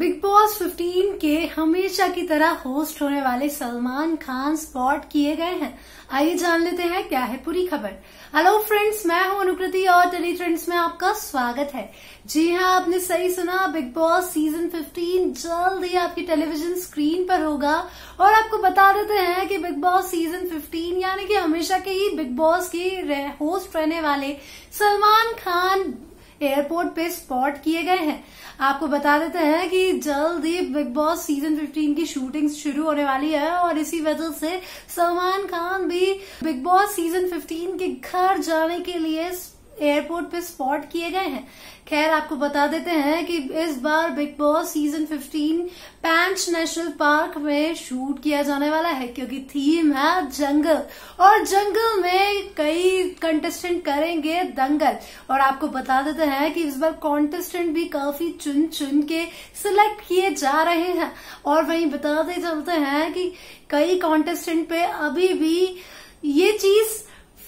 big boss 15 के हमेशा की तरह होस्ट होने वाले सलमान खान स्पॉट किए गए हैं आइए जान लेते हैं क्या है पूरी खबर हेलो फ्रेंड्स मैं हूं अनुकृति और टेली ट्रेंड्स में आपका स्वागत है जी हां आपने सही सुना बिग बॉस सीजन 15 जल्द ही आपकी टेलीविजन स्क्रीन पर होगा और आपको बता देते हैं कि बिग बॉस सीजन 15 यानी कि हमेशा के ही बिग बॉस के होस्ट रहने वाले सलमान खान एयरपोर्ट पे स्पॉट किए गए हैं आपको बता देते हैं कि जल्द ही बिग बॉस सीजन 15 की शूटिंग शुरू होने वाली है और इसी वजह से सलमान खान भी बिग बॉस सीजन 15 के घर जाने के लिए एयरपोर्ट पे स्पॉट किए गए हैं खैर आपको बता देते हैं कि इस बार बिग बॉस सीजन 15 पैंच नेशनल पार्क में शूट किया जाने वाला है क्योंकि थीम है जंगल और जंगल में कई कंटेस्टेंट करेंगे दंगल और आपको बता देते हैं कि इस बार कॉन्टेस्टेंट भी काफी चुन चुन के सिलेक्ट किए जा रहे हैं और वहीं बताते चलते हैं कि कई कॉन्टेस्टेंट पे अभी भी ये चीज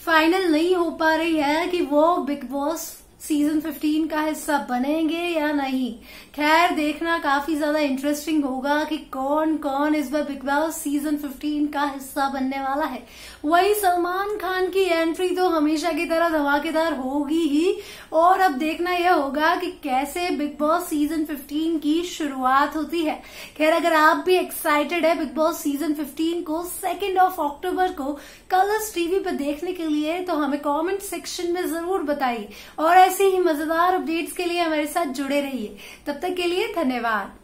फाइनल नहीं हो पा रही है कि वो बिग बॉस सीजन 15 का हिस्सा बनेंगे या नहीं खैर देखना काफी ज्यादा इंटरेस्टिंग होगा कि कौन कौन इस बार बिग बॉस सीजन 15 का हिस्सा बनने वाला है वही सलमान खान की एंट्री तो हमेशा की तरह धमाकेदार होगी ही और अब देखना यह होगा कि कैसे बिग बॉस सीजन 15 की शुरुआत होती है खैर अगर आप भी एक्साइटेड है बिग बॉस सीजन फिफ्टीन को सेकेंड ऑफ अक्टूबर को कलर्स टीवी पर देखने के लिए तो हमें कॉमेंट सेक्शन में जरूर बताइए और ऐसे ही मजेदार अपडेट्स के लिए हमारे साथ जुड़े रहिए तब तक के लिए धन्यवाद